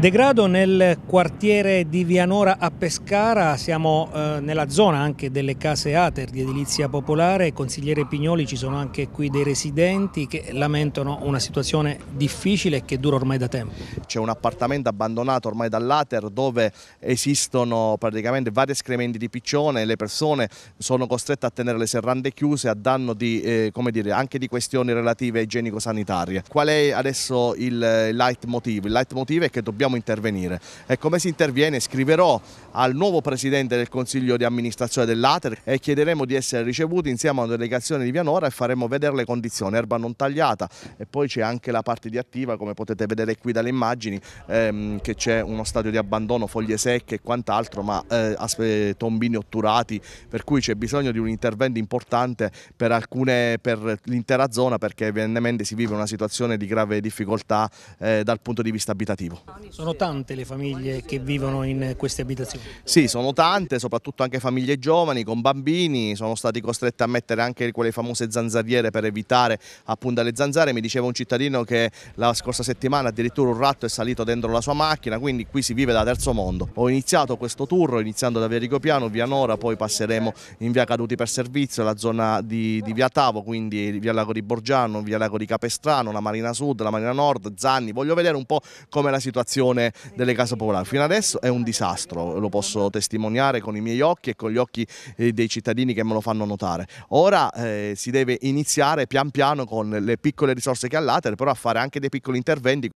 Degrado nel quartiere di Vianora a Pescara, siamo eh, nella zona anche delle case Ater di edilizia popolare, consigliere Pignoli ci sono anche qui dei residenti che lamentano una situazione difficile che dura ormai da tempo. C'è un appartamento abbandonato ormai dall'Ater dove esistono praticamente vari escrementi di piccione, le persone sono costrette a tenere le serrande chiuse a danno di, eh, dire, anche di questioni relative igienico-sanitarie. Qual è adesso eh, il leitmotiv? Il leitmotiv è che dobbiamo dobbiamo intervenire. E come si interviene scriverò al nuovo Presidente del Consiglio di amministrazione dell'Ater e chiederemo di essere ricevuti insieme a una delegazione di Vianora e faremo vedere le condizioni, erba non tagliata e poi c'è anche la parte di attiva come potete vedere qui dalle immagini ehm, che c'è uno stadio di abbandono, foglie secche e quant'altro ma eh, tombini otturati per cui c'è bisogno di un intervento importante per, per l'intera zona perché evidentemente si vive una situazione di grave difficoltà eh, dal punto di vista abitativo. Sono tante le famiglie che vivono in queste abitazioni? Sì, sono tante, soprattutto anche famiglie giovani con bambini, sono stati costretti a mettere anche quelle famose zanzariere per evitare appunto le zanzare, mi diceva un cittadino che la scorsa settimana addirittura un ratto è salito dentro la sua macchina, quindi qui si vive da terzo mondo. Ho iniziato questo tour iniziando da via Rigopiano, via Nora, poi passeremo in via Caduti per Servizio, la zona di, di via Tavo, quindi via Lago di Borgiano, via Lago di Capestrano, la Marina Sud, la Marina Nord, Zanni, voglio vedere un po' come la situazione gestione delle case popolari. Fino adesso è un disastro, lo posso testimoniare con i miei occhi e con gli occhi eh, dei cittadini che me lo fanno notare. Ora eh, si deve iniziare pian piano con le piccole risorse che ha l'Ater, però a fare anche dei piccoli interventi